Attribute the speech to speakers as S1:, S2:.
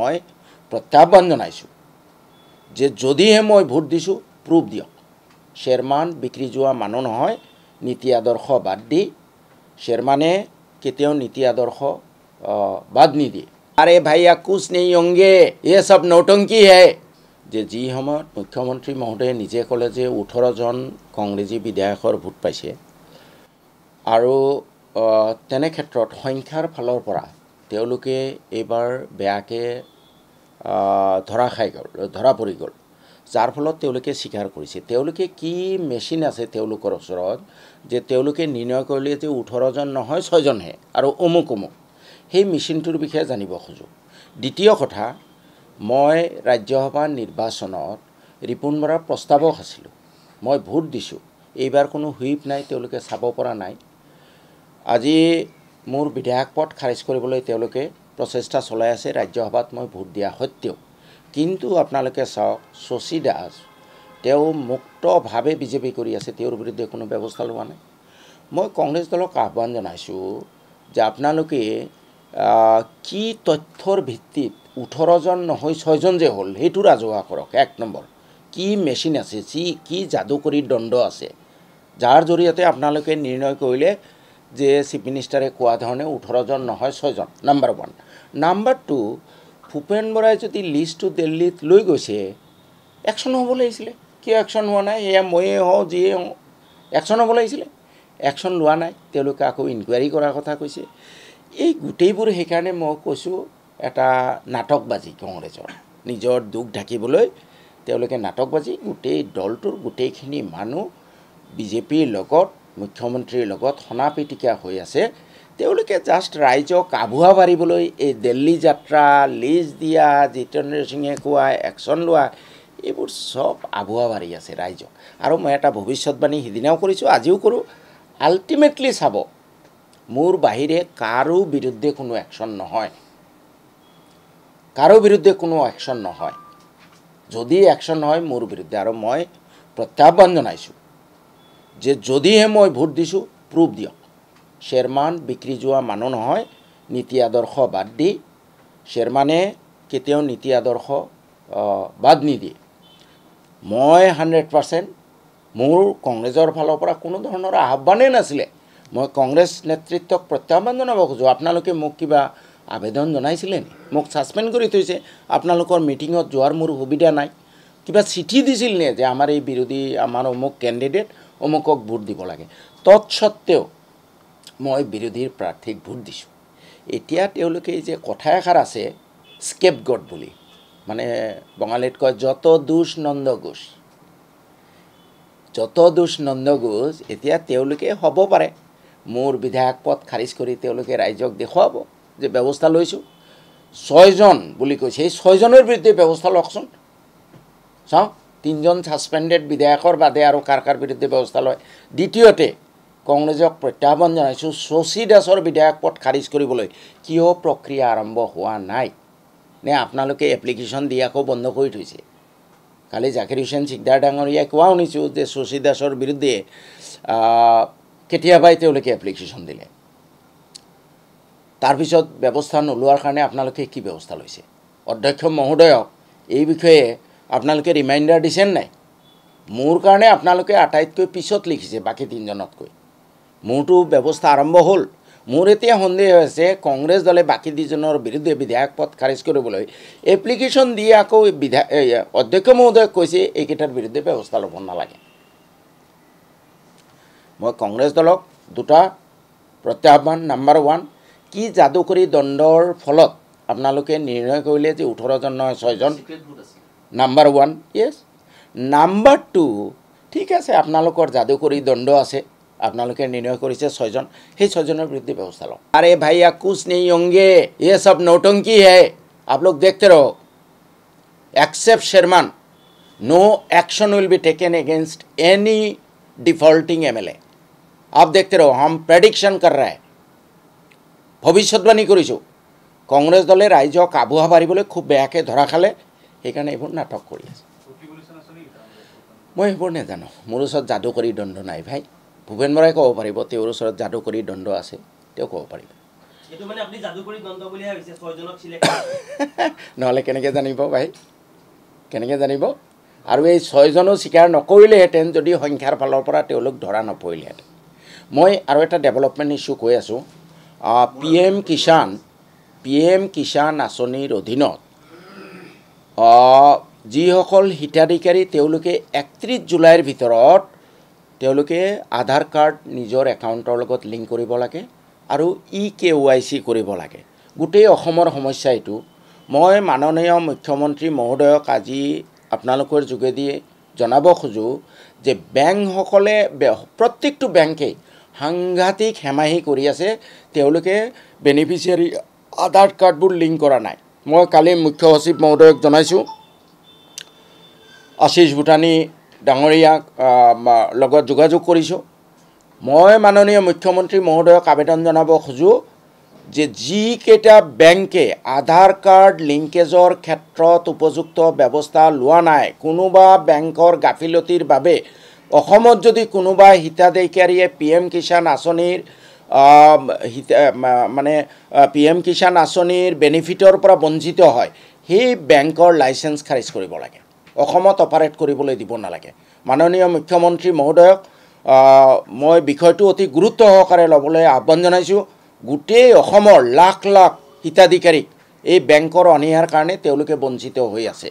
S1: মই প্ৰত্যাহ্বান জনাইছোঁ যে যদিহে মই ভোট দিছোঁ প্ৰুফ দিয়ক চেয়াৰমান বিক্ৰী যোৱা মানুহ নহয় নীতি আদৰ্শ বাদ দি চেয়াৰমানে কেতিয়াও নীতি আদৰ্শ বাদ নিদিয়ে আৰে ভাইয়া কোচ নেই অংগে এ চব নৌটংকী হে যে যি সময়ত মুখ্যমন্ত্ৰী মহোদয়ে নিজে ক'লে যে ওঠৰজন কংগ্ৰেজী বিধায়কৰ ভোট পাইছে আৰু তেনে ক্ষেত্ৰত সংখ্যাৰ ফালৰ পৰা তেওঁলোকে এইবাৰ বেয়াকৈ ধৰা খাই গ'ল ধৰা পৰি গ'ল যাৰ ফলত তেওঁলোকে স্বীকাৰ কৰিছে তেওঁলোকে কি মেচিন আছে তেওঁলোকৰ ওচৰত যে তেওঁলোকে নিৰ্ণয় কৰিলে যে ওঠৰজন নহয় ছয়জনহে আৰু অমুক অমুক সেই মেচিনটোৰ বিষয়ে জানিব খোজোঁ দ্বিতীয় কথা মই ৰাজ্যসভা নিৰ্বাচনত ৰিপুণ বৰাৰ প্ৰস্তাৱক আছিলোঁ মই ভোট দিছোঁ এইবাৰ কোনো হুইপ নাই তেওঁলোকে চাব পৰা নাই আজি মোৰ বিধায়ক পদ খাৰিজ কৰিবলৈ তেওঁলোকে প্ৰচেষ্টা চলাই আছে ৰাজ্যসভাত মই ভোট দিয়া সত্ত্বেও কিন্তু আপোনালোকে চাওক শশী দাস তেওঁ মুক্তভাৱে বিজেপি কৰি আছে তেওঁৰ বিৰুদ্ধে কোনো ব্যৱস্থা লোৱা নাই মই কংগ্ৰেছ দলক আহ্বান জনাইছোঁ যে আপোনালোকে কি তথ্যৰ ভিত্তিত ওঠৰজন নহয় ছয়জন যে হ'ল সেইটো ৰাজহুৱা কৰক এক নম্বৰ কি মেচিন আছে যি কি যাদুকৰী দণ্ড আছে যাৰ জৰিয়তে আপোনালোকে নিৰ্ণয় কৰিলে যে চিফ মিনিষ্টাৰে কোৱা ধৰণে ওঠৰজন নহয় ছয়জন number one number two Bhupen Borah যদি লিষ্টটো দিল্লীত লৈ গৈছে একশ্যন হ'ব লাগিছিলে কিয় একশ্যন হোৱা নাই সেয়া ময়ে হওঁ যিয়ে হওঁ একশ্যন হ'ব লাগিছিলে একশ্যন লোৱা নাই তেওঁলোকে আকৌ ইনকুৱাৰী কৰাৰ কথা কৈছে এই গোটেইবোৰ সেইকাৰণে মই কৈছোঁ এটা নাটকবাজী কংগ্ৰেছৰ নিজৰ দুখ ঢাকিবলৈ তেওঁলোকে নাটকবাজী গোটেই দলটোৰ গোটেইখিনি মানুহ বিজেপিৰ লগত মুখ্যমন্ত্ৰীৰ লগত সনাপিটিকা হৈ আছে তেওঁলোকে জাষ্ট ৰাইজক আভুৱা মাৰিবলৈ এই দিল্লী যাত্ৰা লিজ দিয়া জিতেন্দ্ৰ সিঙে কোৱা একশ্যন লোৱা এইবোৰ চব আভুৱা মাৰি আছে ৰাইজক আৰু মই এটা ভৱিষ্যতবাণী সিদিনাও কৰিছোঁ আজিও কৰোঁ আল্টিমেটলি চাব মোৰ বাহিৰে কাৰো বিৰুদ্ধে কোনো একশ্যন নহয় কাৰো বিৰুদ্ধে কোনো একশ্যন নহয় যদি একশ্যন হয় মোৰ বিৰুদ্ধে আৰু মই প্ৰত্যাহ্বান জনাইছোঁ যে যদিহে মই ভোট দিছোঁ প্ৰুফ দিয়ক শ্বেৰমান বিক্ৰী যোৱা মানুহ নহয় নীতি আদৰ্শ বাদ দি শ্বেৰমানে কেতিয়াও নীতি আদৰ্শ বাদ নিদিয়ে মই হাণ্ড্ৰেড পাৰ্চেণ্ট মোৰ কংগ্ৰেছৰ ফালৰ পৰা কোনো ধৰণৰ আহ্বানেই নাছিলে মই কংগ্ৰেছ নেতৃত্বক প্ৰত্যাহ্বান জনাব খোজোঁ আপোনালোকে মোক কিবা আবেদন জনাইছিলে নেকি মোক ছাছপেণ্ড কৰি থৈছে আপোনালোকৰ মিটিঙত যোৱাৰ মোৰ সুবিধা নাই কিবা চিঠি দিছিল নে যে আমাৰ এই বিৰোধী আমাৰ অমুক কেণ্ডিডেট অমুকক ভোট দিব লাগে তৎস্বত্বেও মই বিৰোধীৰ প্ৰাৰ্থীক ভোট দিছোঁ এতিয়া তেওঁলোকে যে কথা এষাৰ আছে স্কেপ গড বুলি মানে বঙালীত কয় যত দোষ নন্দ গোষ যত দোষ নন্দ গোষ এতিয়া তেওঁলোকে হ'ব পাৰে মোৰ বিধায়ক পদ খাৰিজ কৰি তেওঁলোকে ৰাইজক দেখুৱাব যে ব্যৱস্থা লৈছোঁ ছয়জন বুলি কৈছে সেই ছয়জনৰ বিৰুদ্ধে ব্যৱস্থা লওকচোন চাওঁ তিনিজন ছাছপেণ্ডেড বিধায়কৰ বাদে আৰু কাৰ কাৰ বিৰুদ্ধে ব্যৱস্থা লয় দ্বিতীয়তে কংগ্ৰেছক প্ৰত্যাহ্বান জনাইছোঁ শশী দাসৰ বিধায়ক পদ খাৰিজ কৰিবলৈ কিয় প্ৰক্ৰিয়া আৰম্ভ হোৱা নাই নে আপোনালোকে এপ্লিকেশ্যন দিয়াকৈ বন্ধ কৰি থৈছে কালি জাকিৰ হুছেইন চিকদাৰ ডাঙৰীয়াই কোৱা শুনিছোঁ যে শশী দাসৰ বিৰুদ্ধে কেতিয়াবাই তেওঁলোকে এপ্লিকেশ্যন দিলে তাৰপিছত ব্যৱস্থা নোলোৱাৰ কাৰণে আপোনালোকে কি ব্যৱস্থা লৈছে অধ্যক্ষ মহোদয়ক এই বিষয়ে আপোনালোকে ৰিমাইণ্ডাৰ দিছেনে নাই মোৰ কাৰণে আপোনালোকে আটাইতকৈ পিছত লিখিছে বাকী তিনিজনতকৈ মোৰতো ব্যৱস্থা আৰম্ভ হ'ল মোৰ এতিয়া সন্দেহ হৈছে কংগ্ৰেছ দলে বাকী দুজনৰ বিৰুদ্ধে বিধায়ক পদ খাৰিজ কৰিবলৈ এপ্লিকেশ্যন দি আকৌ বিধায় অধ্যক্ষ মহোদয়ক কৈছে এইকেইটাৰ বিৰুদ্ধে ব্যৱস্থা ল'ব নালাগে মই কংগ্ৰেছ দলক দুটা প্ৰত্যাহ্বান নাম্বাৰ ওৱান কি যাদুকৰী দণ্ডৰ ফলত আপোনালোকে নিৰ্ণয় কৰিলে যে ওঠৰজন নহয় ছয়জন number one yes number two ঠিক আছে আপোনালোকৰ যাদুকৰী দণ্ড আছে আপোনালোকে নিৰ্ণয় কৰিছে ছয়জন সেই ছয়জনৰ বিৰুদ্ধে ব্যৱস্থা লওক আৰে ভাইয়া কুচ নেই অংগে ইয়ে চব নৌটংকি হে আপ লোক দেখতে ৰহক except Sherman, no action will be taken against any defaulting MLA. आप देखते रहो हम प्रेडिक्शन कर रहे हैं ভৱিষ্যতবাণী কৰিছোঁ কংগ্ৰেছ দলে ৰাইজক আবুহা পাৰিবলৈ খুব বেয়াকৈ ধৰা খালে সেইকাৰণে এইবোৰ নাটক কৰি আছে মই সেইবোৰ নাজানো মোৰ ওচৰত যাদু কৰি দণ্ড নাই ভাই ভূপেন বৰাই ক'ব পাৰিব তেওঁৰ ওচৰত যাদুকৰী দণ্ড আছে তেওঁ ক'ব পাৰিব নহ'লে কেনেকৈ জানিব ভাই কেনেকৈ জানিব আৰু এই ছয়জনো স্বীকাৰ নকৰিলেহেঁতেন যদি সংখ্যাৰ ফালৰ পৰা তেওঁলোক ধৰা নপৰিলেহেঁতেন মই আৰু এটা ডেভেলপমেণ্ট ইছ্যু কৈ আছোঁ P M Kisan P M Kisan আঁচনিৰ অধীনত যিসকল হিতাধিকাৰী তেওঁলোকে একত্ৰিছ জুলাইৰ ভিতৰত তেওঁলোকে আধাৰ কাৰ্ড নিজৰ একাউণ্টৰ লগত লিংক কৰিব লাগে আৰু ই কে ৱাই চি কৰিব লাগে গোটেই অসমৰ সমস্যা এইটো মই মাননীয় মুখ্যমন্ত্ৰী মহোদয়ক আজি আপোনালোকৰ যোগেদি জনাব খোজোঁ যে বেংকসকলে প্ৰত্যেকটো বেংকেই সাংঘাতিক হেমাহি কৰি আছে তেওঁলোকে বেনিফিচিয়াৰী আধাৰ কাৰ্ডবোৰ লিংক কৰা নাই মই কালি মুখ্য সচিব মহোদয়ক জনাইছোঁ আশীষ ভূটানী ডাঙৰীয়াক লগত যোগাযোগ কৰিছোঁ মই মাননীয় মুখ্যমন্ত্ৰী মহোদয়ক আবেদন জনাব খোজোঁ যে যিকেইটা বেংকে আধাৰ কাৰ্ড লিংকেজৰ ক্ষেত্ৰত উপযুক্ত ব্যৱস্থা লোৱা নাই কোনোবা বেংকৰ গাফিলতিৰ বাবে অসমত যদি কোনোবা হিতাধিকাৰীয়ে পি এম কিষাণ আঁচনিৰ মানে পি এম কিষাণ আঁচনিৰ বেনিফিটৰ পৰা বঞ্চিত হয় সেই বেংকৰ লাইচেঞ্চ খাৰিজ কৰিব লাগে অসমত অপাৰেট কৰিবলৈ দিব নালাগে মাননীয় মুখ্যমন্ত্ৰী মহোদয়ক মই বিষয়টো অতি গুৰুত্ব সহকাৰে ল'বলৈ আহ্বান জনাইছোঁ গোটেই অসমৰ লাখ লাখ হিতাধিকাৰীক এই বেংকৰ অনিহাৰ কাৰণে তেওঁলোকে বঞ্চিত হৈ আছে